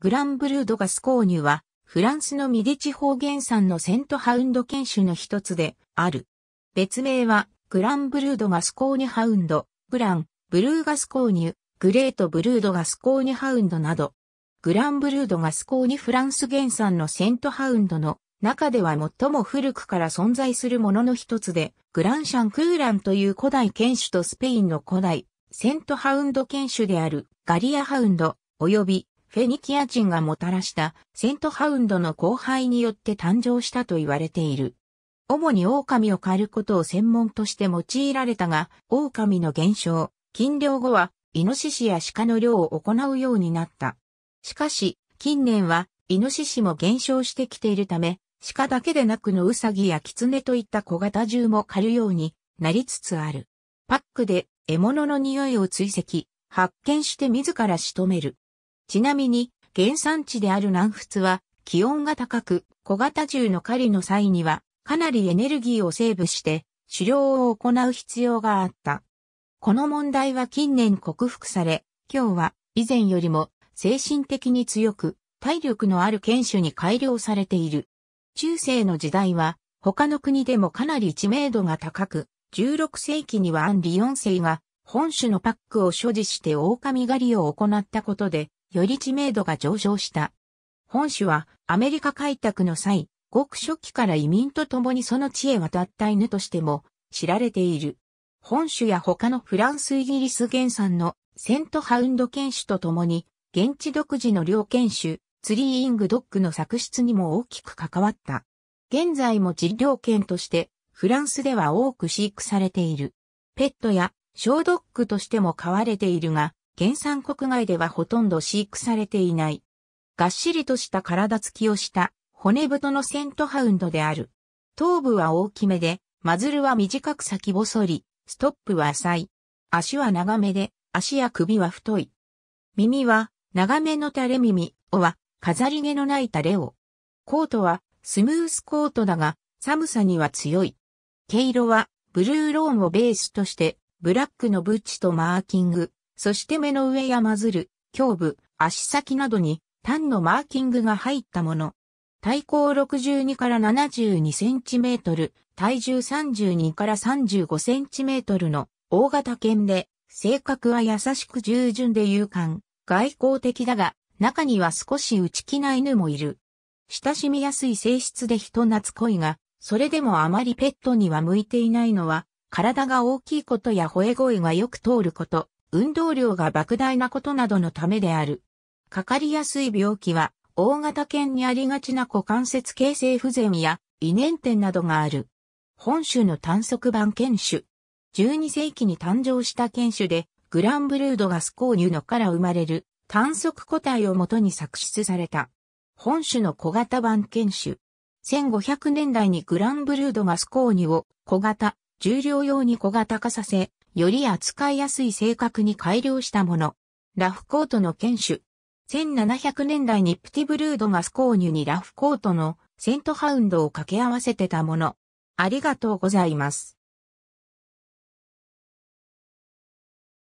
グランブルードガス購入は、フランスのミディ地方原産のセントハウンド犬種の一つである。別名は、グランブルードガスコニュハウンド、グラン、ブルーガス購入、グレートブルードガスコニュハウンドなど、グランブルードガスコニュフランス原産のセントハウンドの中では最も古くから存在するものの一つで、グランシャンクーランという古代犬種とスペインの古代、セントハウンド犬種であるガリアハウンド、及びフェニキア人がもたらしたセントハウンドの後輩によって誕生したと言われている。主に狼を狩ることを専門として用いられたが、狼の減少、禁漁後は、イノシシや鹿の漁を行うようになった。しかし、近年は、イノシシも減少してきているため、鹿だけでなくのウサギやキツネといった小型獣も狩るようになりつつある。パックで獲物の匂いを追跡、発見して自ら仕留める。ちなみに、原産地である南仏は、気温が高く、小型銃の狩りの際には、かなりエネルギーをセーブして、狩猟を行う必要があった。この問題は近年克服され、今日は以前よりも精神的に強く、体力のある犬種に改良されている。中世の時代は、他の国でもかなり知名度が高く、16世紀にはアンリ4世が本種のパックを所持して狼狩りを行ったことで、より知名度が上昇した。本種はアメリカ開拓の際、ごく初期から移民と共にその地へ渡った犬としても知られている。本種や他のフランスイギリス原産のセントハウンド犬種と共に、現地独自の両犬種、ツリーイングドッグの作出にも大きく関わった。現在も治療犬として、フランスでは多く飼育されている。ペットや小ドッグとしても飼われているが、原産国外ではほとんど飼育されていない。がっしりとした体つきをした骨太のセントハウンドである。頭部は大きめで、マズルは短く先細り、ストップは浅い。足は長めで、足や首は太い。耳は長めの垂れ耳、おは飾り毛のない垂れを。コートはスムースコートだが寒さには強い。毛色はブルーローンをベースとしてブラックのブッチとマーキング、そして目の上やマズル、胸部、足先などに単のマーキングが入ったもの。体高62から72センチメートル、体重32から35センチメートルの大型犬で、性格は優しく従順で勇敢、外交的だが、中には少し内気な犬もいる。親しみやすい性質で人懐っこいが、それでもあまりペットには向いていないのは、体が大きいことや吠え声がよく通ること、運動量が莫大なことなどのためである。かかりやすい病気は、大型犬にありがちな股関節形成不全や、胃粘点などがある。本種の単足版犬種。12世紀に誕生した犬種で、グランブルードガスコーニュのから生まれる単足個体をもとに作出された。本種の小型版犬種。1500年代にグランブルードガスコ購入を小型、重量用に小型化させ、より扱いやすい性格に改良したもの。ラフコートの犬種。1700年代にプティブルードがスコーニュにラフコートのセントハウンドを掛け合わせてたもの。ありがとうございます。